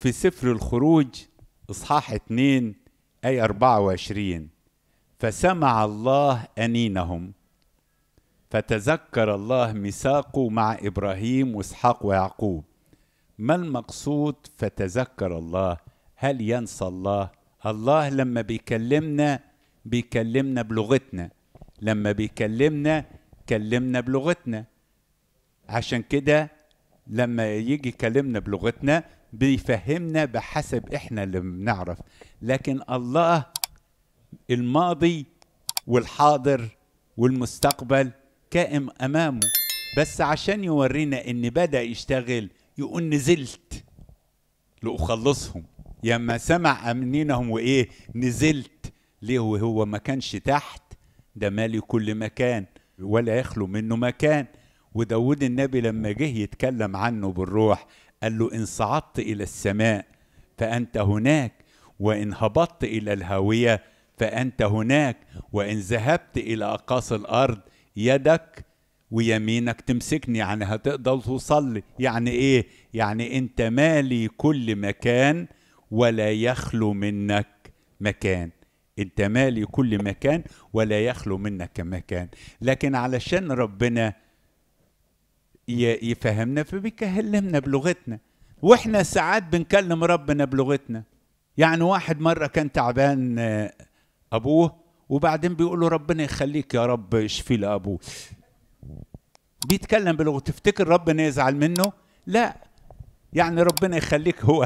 في سفر الخروج إصحاح 2 اي 24 فسمع الله أنينهم فتذكر الله ميثاقه مع إبراهيم وإسحاق ويعقوب ما المقصود فتذكر الله هل ينسى الله الله لما بيكلمنا بيكلمنا بلغتنا لما بيكلمنا كلمنا بلغتنا عشان كده لما يجي يكلمنا بلغتنا بيفهمنا بحسب احنا اللي بنعرف لكن الله الماضي والحاضر والمستقبل كائم امامه بس عشان يورينا ان بدا يشتغل يقول نزلت لاخلصهم يما سمع امنينهم وايه نزلت ليه وهو ما كانش تحت ده مالي كل مكان ولا يخلو منه مكان وداود النبي لما جه يتكلم عنه بالروح قال له إن صعدت إلى السماء فأنت هناك وإن هبطت إلى الهاوية فأنت هناك وإن ذهبت إلى أقاصي الأرض يدك ويمينك تمسكني يعني هتقدر تصلي يعني إيه؟ يعني أنت مالي كل مكان ولا يخلو منك مكان انت مالي كل مكان ولا يخلو منك مكان لكن علشان ربنا يفهمنا فبيكلمنا بلغتنا واحنا ساعات بنكلم ربنا بلغتنا يعني واحد مرة كان تعبان آه، أبوه وبعدين بيقول له ربنا يخليك يا رب اشفي لأبوه بيتكلم بلغة تفتكر ربنا يزعل منه لا يعني ربنا يخليك هو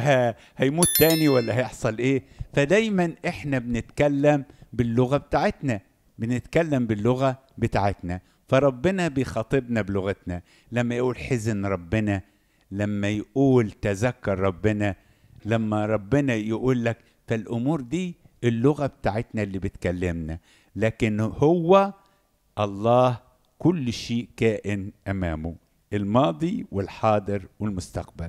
هيموت تاني ولا هيحصل ايه فدايما احنا بنتكلم باللغة بتاعتنا بنتكلم باللغه بتاعتنا فربنا بيخاطبنا بلغتنا لما يقول حزن ربنا لما يقول تذكر ربنا لما ربنا يقول لك فالامور دي اللغه بتاعتنا اللي بتكلمنا لكن هو الله كل شيء كائن امامه الماضي والحاضر والمستقبل